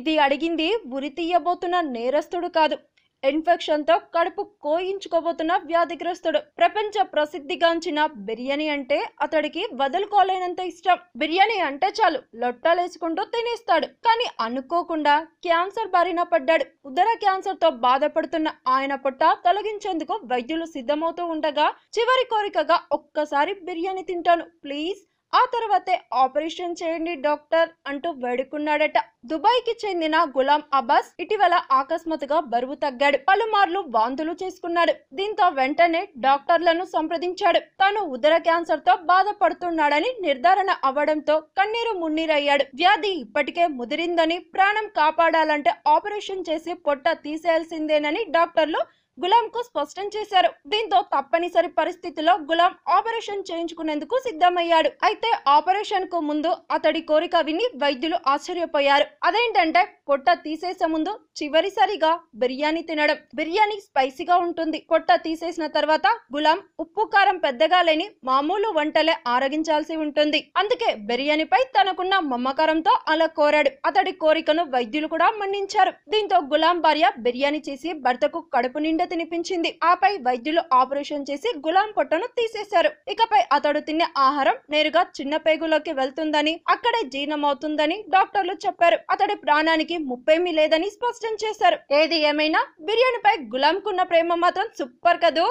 ఇది అడిగింది ఉరి తీయబోతున్న నేరస్తుడు కాదు ఇన్ఫెక్షన్తో కడుపు కోయించుకోబోతున్న వ్యాధిగ్రస్తుడు ప్రపంచ ప్రసిద్ధిగాంచిన బిర్యానీ అంటే అతడికి వదులుకోలేనంత ఇష్టం బిర్యానీ అంటే చాలు లొట్టలేసుకుంటూ తినేస్తాడు కానీ అనుకోకుండా క్యాన్సర్ బారిన పడ్డాడు ఉదర క్యాన్సర్తో బాధపడుతున్న ఆయన పొట్ట తొలగించేందుకు వైద్యులు సిద్ధమవుతూ ఉండగా చివరి కోరికగా ఒక్కసారి బిర్యానీ తింటాను ప్లీజ్ ఆ తర్వాతే ఆపరేషన్ చేయండి డాక్టర్ అంటూ వేడుకున్నాడట దుబాయ్ కి చెందిన గులాం అబ్బాస్ ఇటీవల అకస్మాత్తుగా బరువు తగ్గాడు పలుమార్లు వాంతులు చేసుకున్నాడు దీంతో వెంటనే డాక్టర్లను సంప్రదించాడు తను ఉదర క్యాన్సర్ తో బాధపడుతున్నాడని నిర్ధారణ అవ్వడంతో కన్నీరు మున్నీరయ్యాడు వ్యాధి ఇప్పటికే ముదిరిందని ప్రాణం కాపాడాలంటే ఆపరేషన్ చేసి పొట్ట తీసేయాల్సిందేనని డాక్టర్లు గులాంకు స్పష్టం చేశారు దీంతో తప్పనిసరి పరిస్థితిలో గులాం ఆపరేషన్ చేయించుకునేందుకు సిద్ధమయ్యాడు అయితే ఆపరేషన్ కు ముందు అతడి కోరిక విని వైద్యులు ఆశ్చర్యపోయారు అదేంటంటే పొట్ట తీసేసే ముందు చివరిసారిగా బిర్యానీ తినడం బిర్యానీ స్పైసీగా ఉంటుంది పొట్ట తీసేసిన తర్వాత గులాం ఉప్పు కారం పెద్దగా లేని మామూలు వంటలే ఆరగించాల్సి ఉంటుంది అందుకే బిర్యానీపై తనకున్న మమ్మకారంతో అలా కోరాడు అతడి కోరికను వైద్యులు కూడా మన్నించారు దీంతో గులాం భార్య బిర్యానీ చేసి భర్తకు కడుపు నిండా తినిపించింది ఆపై వైద్యులు ఆపరేషన్ చేసి గులాం పొట్టను తీసేశారు ఇకపై అతడు తినే ఆహారం నేరుగా చిన్న పేగులోకి వెళ్తుందని అక్కడే జీర్ణమవుతుందని డాక్టర్లు చెప్పారు అతడి ప్రాణానికి ముప్పేమీ లేదని స్పష్టం చేశారు ఏది ఏమైనా బిర్యానీపై గులాంకున్న ప్రేమ మాత్రం సూపర్ కదూ